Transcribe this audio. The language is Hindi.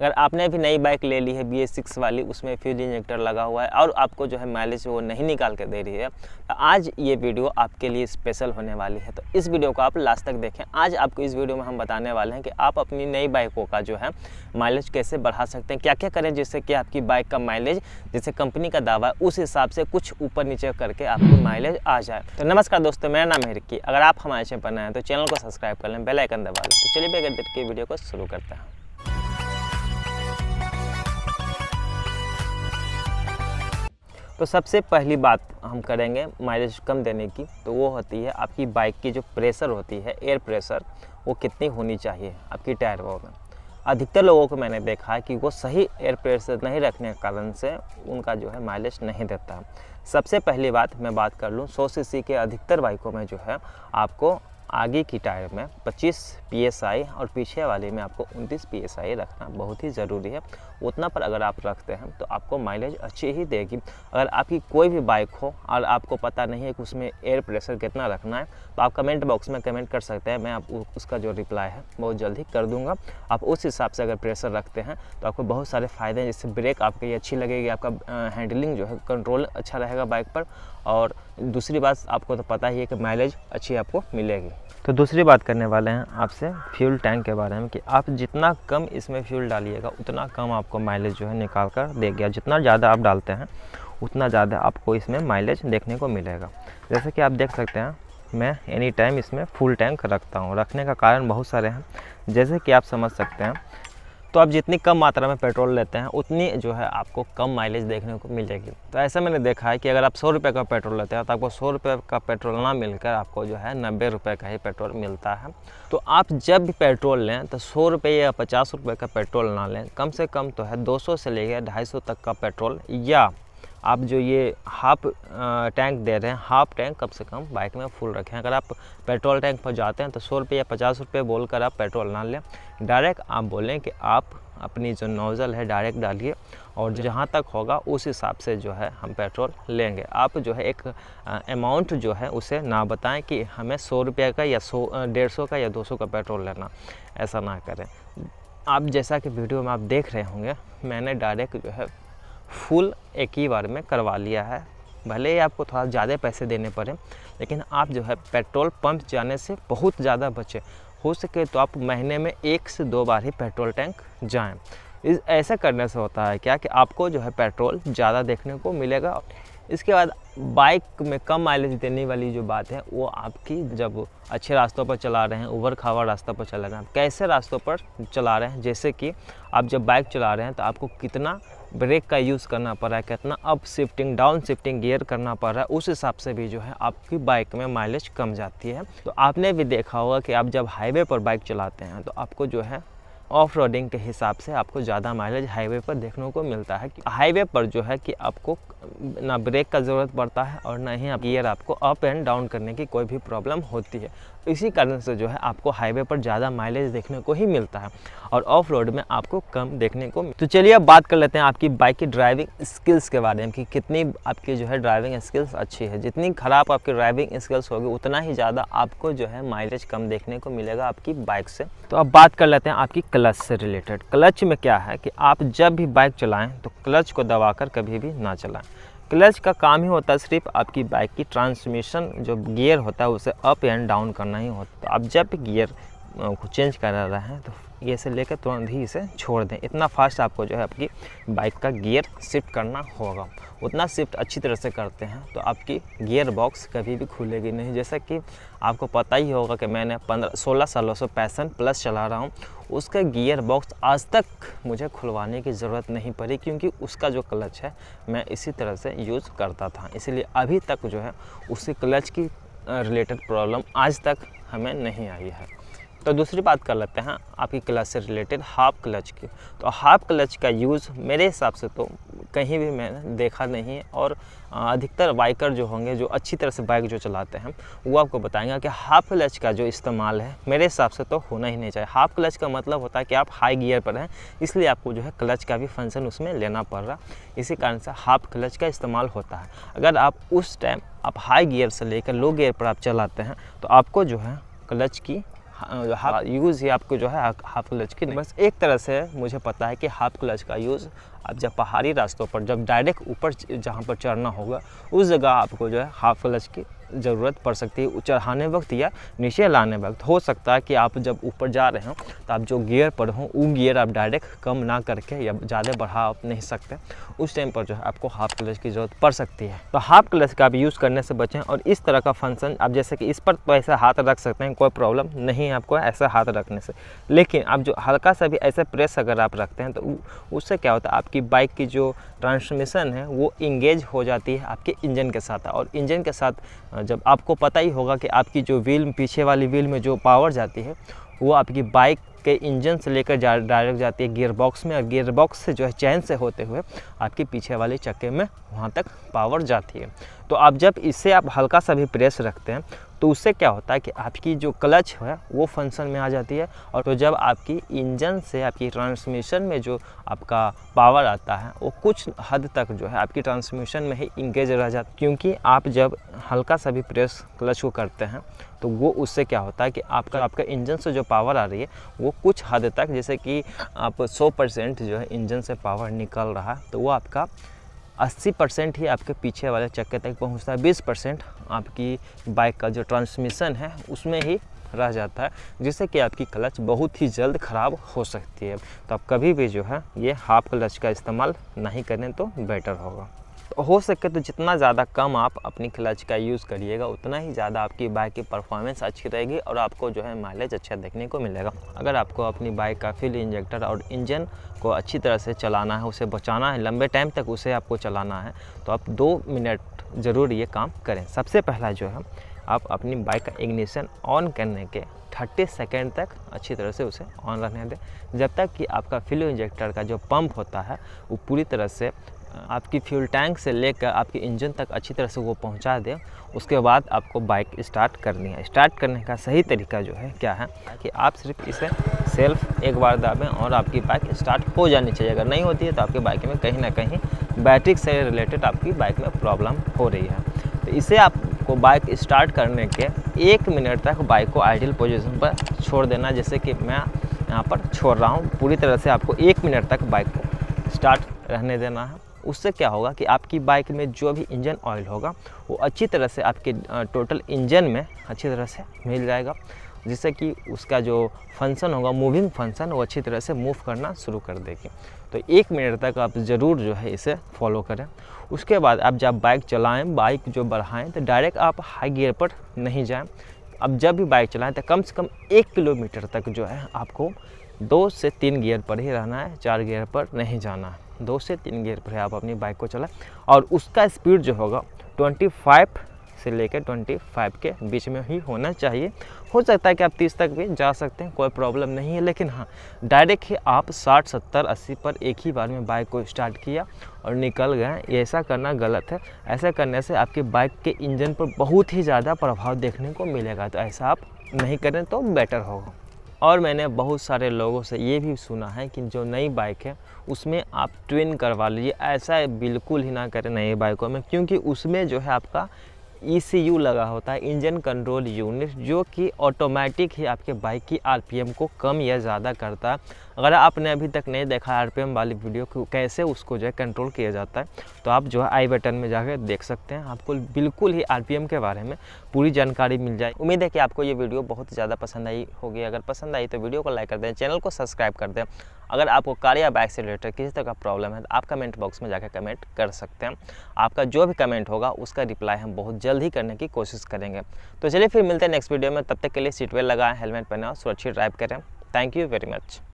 अगर आपने भी नई बाइक ले ली है बी सिक्स वाली उसमें फ्यूज इंजेक्टर लगा हुआ है और आपको जो है माइलेज वो नहीं निकाल के दे रही है तो आज ये वीडियो आपके लिए स्पेशल होने वाली है तो इस वीडियो को आप लास्ट तक देखें आज आपको इस वीडियो में हम बताने वाले हैं कि आप अपनी नई बाइकों का जो है माइलेज कैसे बढ़ा सकते हैं क्या क्या करें जिससे कि आपकी बाइक का माइलेज जैसे कंपनी का दावा है उस हिसाब से कुछ ऊपर नीचे करके आपकी माइलेज आ जाए तो नमस्कार दोस्तों मेरा नाम है रिक्की अगर आप हमारे चैनल पर नए हैं तो चैनल को सब्सक्राइब कर लें बेलाइकन दबा लें तो चलिए बेगत के वीडियो को शुरू करते हैं तो सबसे पहली बात हम करेंगे माइलेज कम देने की तो वो होती है आपकी बाइक की जो प्रेशर होती है एयर प्रेशर वो कितनी होनी चाहिए आपकी टायर वो में अधिकतर लोगों को मैंने देखा है कि वो सही एयर प्रेशर नहीं रखने के कारण से उनका जो है माइलेज नहीं देता सबसे पहली बात मैं बात कर लूँ सौ सी के अधिकतर बाइकों में जो है आपको आगे की टायर में 25 पी और पीछे वाले में आपको 29 पी रखना बहुत ही ज़रूरी है उतना पर अगर आप रखते हैं तो आपको माइलेज अच्छी ही देगी अगर आपकी कोई भी बाइक हो और आपको पता नहीं है कि उसमें एयर प्रेशर कितना रखना है तो आप कमेंट बॉक्स में कमेंट कर सकते हैं मैं आप उसका जो रिप्लाई है बहुत जल्दी कर दूंगा आप उस हिसाब से अगर प्रेशर रखते हैं तो आपको बहुत सारे फ़ायदे हैं जैसे ब्रेक लिए अच्छी लगेगी आपका हैंडलिंग जो है कंट्रोल अच्छा रहेगा बाइक पर और दूसरी बात आपको तो पता ही है कि माइलेज अच्छी आपको मिलेगी तो दूसरी बात करने वाले हैं आपसे फ्यूल टैंक के बारे में कि आप जितना कम इसमें फ्यूल डालिएगा उतना कम आपको आपको माइलेज जो है निकाल कर दे गया जितना ज़्यादा आप डालते हैं उतना ज़्यादा आपको इसमें माइलेज देखने को मिलेगा जैसे कि आप देख सकते हैं मैं एनी टाइम इसमें फुल टैंक रखता हूँ रखने का कारण बहुत सारे हैं जैसे कि आप समझ सकते हैं तो आप जितनी कम मात्रा में पेट्रोल लेते हैं उतनी जो है आपको कम माइलेज देखने को मिल जाएगी तो ऐसा मैंने देखा है कि अगर आप सौ रुपये का पेट्रोल लेते हैं तो आपको सौ रुपये का पेट्रोल ना मिलकर आपको जो है नब्बे रुपये का ही पेट्रोल मिलता है तो आप जब भी पेट्रोल लें तो सौ रुपये या पचास रुपये का पेट्रोल ना लें कम से कम तो है दो से लेकर ढाई तक का पेट्रोल या आप जो ये हाफ टैंक दे रहे हैं हाफ टैंक कम से कम बाइक में फुल रखें अगर आप पेट्रोल टैंक पर जाते हैं तो सौ रुपये या पचास रुपये बोल कर आप पेट्रोल ना लें डायरेक्ट आप बोलें कि आप अपनी जो नोज़ल है डायरेक्ट डालिए और जहाँ तक होगा उस हिसाब से जो है हम पेट्रोल लेंगे आप जो है एक अमाउंट जो है उसे ना बताएं कि हमें सौ रुपये का या सौ डेढ़ सौ का या दो सौ का पेट्रोल लेना ऐसा ना करें आप जैसा कि वीडियो में आप देख रहे होंगे मैंने डायरेक्ट जो है फुल एक ही बार में करवा लिया है भले ही आपको थोड़ा ज़्यादा पैसे देने पड़े लेकिन आप जो है पेट्रोल पंप जाने से बहुत ज़्यादा बचें हो सके तो आप महीने में एक से दो बार ही पेट्रोल टैंक जाएं इस ऐसा करने से होता है क्या कि आपको जो है पेट्रोल ज़्यादा देखने को मिलेगा इसके बाद बाइक में कम माइलेज देने वाली जो बात है वो आपकी जब अच्छे रास्तों पर चला रहे हैं उबर खावा रास्ता पर चला रहे हैं कैसे रास्तों पर चला रहे हैं जैसे कि आप जब बाइक चला रहे हैं तो आपको कितना ब्रेक का यूज़ करना पड़ रहा है कितना up shifting down shifting gear करना पड़ रहा है उस हिसाब से भी जो है आपकी बाइक में माइलेज कम जाती है तो आपने भी देखा होगा कि आप जब हाईवे पर बाइक चलाते हैं तो आपको जो है ऑफ रोडिंग के हिसाब से आपको ज़्यादा माइलेज हाईवे पर देखने को मिलता है हाईवे पर जो है कि आपको ना ब्रेक का ज़रूरत पड़ता है और ना ही आप गियर आपको अप एंड डाउन करने की कोई भी प्रॉब्लम होती है इसी कारण से जो है आपको हाईवे पर ज़्यादा माइलेज देखने को ही मिलता है और ऑफ रोड में आपको कम देखने को तो चलिए अब बात कर लेते हैं आपकी बाइक की ड्राइविंग स्किल्स के बारे में कि कितनी आपकी जो है ड्राइविंग स्किल्स अच्छी है जितनी ख़राब आपकी ड्राइविंग स्किल्स होगी उतना ही ज़्यादा आपको जो है माइलेज कम देखने को मिलेगा आपकी बाइक से तो अब बात कर लेते हैं आपकी क्लच से रिलेटेड क्लच में क्या है कि आप जब भी बाइक चलाएँ तो क्लच को दबा कभी भी ना चलाएँ क्लच का काम ही होता है सिर्फ आपकी बाइक की ट्रांसमिशन जो गियर होता है उसे अप एंड डाउन करना ही होता है आप जब गियर को चेंज करा रहे हैं तो ये से लेकर तुरंत ही इसे छोड़ दें इतना फास्ट आपको जो है आपकी बाइक का गियर शिफ्ट करना होगा उतना शिफ्ट अच्छी तरह से करते हैं तो आपकी गियर बॉक्स कभी भी खुलेगी नहीं जैसा कि आपको पता ही होगा कि मैंने पंद्रह सोलह सालों से पैसन प्लस चला रहा हूँ उसका गियर बॉक्स आज तक मुझे खुलवाने की ज़रूरत नहीं पड़ी क्योंकि उसका जो क्लच है मैं इसी तरह से यूज़ करता था इसलिए अभी तक जो है उसी क्लच की रिलेटेड प्रॉब्लम आज तक हमें नहीं आई है तो दूसरी बात कर लेते हैं आपकी क्लच से रिलेटेड हाफ क्लच की तो हाफ क्लच का यूज़ मेरे हिसाब से तो कहीं भी मैंने देखा नहीं है और अधिकतर बाइकर जो होंगे जो अच्छी तरह से बाइक जो चलाते हैं वो आपको बताएंगे कि हाफ क्लच का जो इस्तेमाल है मेरे हिसाब से तो होना ही नहीं चाहिए हाफ क्लच का मतलब होता है कि आप हाई गियर पर हैं इसलिए आपको जो है क्लच का भी फंक्शन उसमें लेना पड़ रहा इसी कारण से हाफ क्लच का इस्तेमाल होता है अगर आप उस टाइम आप हाई गियर से लेकर लो गियर पर आप चलाते हैं तो आपको जो है क्लच की हाफ यूज़ हाँ, ही आपको जो है हाफ क्लच की बस एक तरह से मुझे पता है कि हाफ क्लच का यूज़ आप जब पहाड़ी रास्तों पर जब डायरेक्ट ऊपर जहाँ पर चढ़ना होगा उस जगह आपको जो है हाफ क्लच की ज़रूरत पड़ सकती है चढ़ाने वक्त या नीचे लाने वक्त हो सकता है कि आप जब ऊपर जा रहे हो तो आप जो गियर पर हो वो गियर आप डायरेक्ट कम ना करके या ज़्यादा बढ़ा आप नहीं सकते उस टाइम पर जो है आपको हाफ क्लच की ज़रूरत पड़ सकती है तो हाफ क्लच का आप यूज़ करने से बचें और इस तरह का फंक्शन आप जैसे कि इस पर तो ऐसा हाथ रख सकते हैं कोई प्रॉब्लम नहीं है आपको ऐसा हाथ रखने से लेकिन आप जो हल्का सा भी ऐसे प्रेस अगर आप रखते हैं तो उससे क्या होता है आपकी बाइक की जो ट्रांसमिशन है वो इंगेज हो जाती है आपके इंजन के साथ और इंजन के साथ जब आपको पता ही होगा कि आपकी जो व्हील पीछे वाली व्हील में जो पावर जाती है वो आपकी बाइक के इंजन से लेकर जा डायरेक्ट जाती है गियर बॉक्स में और गियर बॉक्स से जो है चैन से होते हुए आपके पीछे वाले चक्के में वहाँ तक पावर जाती है तो आप जब इसे आप हल्का सा भी प्रेस रखते हैं तो उससे क्या होता है कि आपकी जो क्लच है वो फंक्शन में आ जाती है और तो जब आपकी इंजन से आपकी ट्रांसमिशन में जो आपका पावर आता है वो कुछ हद तक जो है आपकी ट्रांसमिशन में ही इंगेज रह जाता है क्योंकि आप जब हल्का सा भी प्रेस क्लच को करते हैं तो वो उससे क्या होता है कि आपका आपका इंजन से जो पावर आ रही है वो कुछ हद तक जैसे कि आप सौ परसेंट जो है इंजन से पावर निकल रहा है तो वो आपका अस्सी परसेंट ही आपके पीछे वाले चक्के तक पहुंचता है बीस परसेंट आपकी बाइक का जो ट्रांसमिशन है उसमें ही रह जाता है जिससे कि आपकी क्लच बहुत ही जल्द ख़राब हो सकती है तो आप कभी भी जो है ये हाफ क्लच का इस्तेमाल नहीं करें तो बेटर होगा हो सके तो जितना ज़्यादा कम आप अपनी क्लच का यूज़ करिएगा उतना ही ज़्यादा आपकी बाइक की परफॉर्मेंस अच्छी रहेगी और आपको जो है माइलेज अच्छा देखने को मिलेगा अगर आपको अपनी बाइक का फिल इंजेक्टर और इंजन को अच्छी तरह से चलाना है उसे बचाना है लंबे टाइम तक उसे आपको चलाना है तो आप दो मिनट ज़रूर ये काम करें सबसे पहला जो है आप अपनी बाइक का इग्निशन ऑन करने के 30 सेकेंड तक अच्छी तरह से उसे ऑन रखने दें जब तक कि आपका फिल इंजेक्टर का जो पंप होता है वो पूरी तरह से आपकी फ्यूल टैंक से लेकर आपके इंजन तक अच्छी तरह से वो पहुंचा दे उसके बाद आपको बाइक स्टार्ट करनी है स्टार्ट करने का सही तरीका जो है क्या है कि आप सिर्फ इसे सेल्फ एक बार दाबें और आपकी बाइक स्टार्ट हो जानी चाहिए अगर नहीं होती है तो आपकी बाइक में कहीं ना कहीं बैटरी से रिलेटेड आपकी बाइक में प्रॉब्लम हो रही है तो इसे आपको बाइक स्टार्ट करने के एक मिनट तक बाइक को आइडियल पोजीशन पर छोड़ देना जैसे कि मैं यहाँ पर छोड़ रहा हूँ पूरी तरह से आपको एक मिनट तक बाइक को स्टार्ट रहने देना है उससे क्या होगा कि आपकी बाइक में जो भी इंजन ऑयल होगा वो अच्छी तरह से आपके टोटल इंजन में अच्छी तरह से मिल जाएगा जिससे कि उसका जो फंक्शन होगा मूविंग फंक्शन वो अच्छी तरह से मूव करना शुरू कर देगी तो एक मिनट तक आप ज़रूर जो है इसे फॉलो करें उसके बाद आप जब बाइक चलाएं बाइक जो बढ़ाएं तो डायरेक्ट आप हाई गियर पर नहीं जाएं अब जब भी बाइक चलाएं तो कम से कम एक किलोमीटर तक जो है आपको दो से तीन गियर पर ही रहना है चार गियर पर नहीं जाना है दो से तीन गियर पर आप अपनी बाइक को चलाएं और उसका स्पीड जो होगा 25 से लेकर 25 के बीच में ही होना चाहिए हो सकता है कि आप 30 तक भी जा सकते हैं कोई प्रॉब्लम नहीं है लेकिन हाँ डायरेक्ट ही आप 60 70 80 पर एक ही बार में बाइक को स्टार्ट किया और निकल गए ऐसा करना गलत है ऐसा करने से आपकी बाइक के इंजन पर बहुत ही ज़्यादा प्रभाव देखने को मिलेगा तो ऐसा आप नहीं करें तो बेटर होगा और मैंने बहुत सारे लोगों से ये भी सुना है कि जो नई बाइक है उसमें आप ट्विन करवा लीजिए ऐसा बिल्कुल ही ना करें नई बाइकों में क्योंकि उसमें जो है आपका ई e लगा होता है इंजन कंट्रोल यूनिट जो कि ऑटोमेटिक ही आपके बाइक की आरपीएम को कम या ज़्यादा करता है अगर आपने अभी तक नहीं देखा आर वाली वीडियो को कैसे उसको जो है कंट्रोल किया जाता है तो आप जो है आई बटन में जाकर देख सकते हैं आपको बिल्कुल ही आर के बारे में पूरी जानकारी मिल जाए उम्मीद है कि आपको ये वीडियो बहुत ज़्यादा पसंद आई होगी अगर पसंद आई तो वीडियो को लाइक कर दें चैनल को सब्सक्राइब कर दें अगर आपको कार या बाइक से रिलेटेड किसी तरह का प्रॉब्लम है तो आप कमेंट बॉक्स में जाकर कमेंट कर सकते हैं आपका जो भी कमेंट होगा उसका रिप्लाई हम बहुत जल्द ही करने की कोशिश करेंगे तो चलिए फिर मिलते हैं नेक्स्ट वीडियो में तब तक के लिए सीट बेल्ट लगाएं हेलमेट और सुरक्षित ड्राइव करें थैंक यू वेरी मच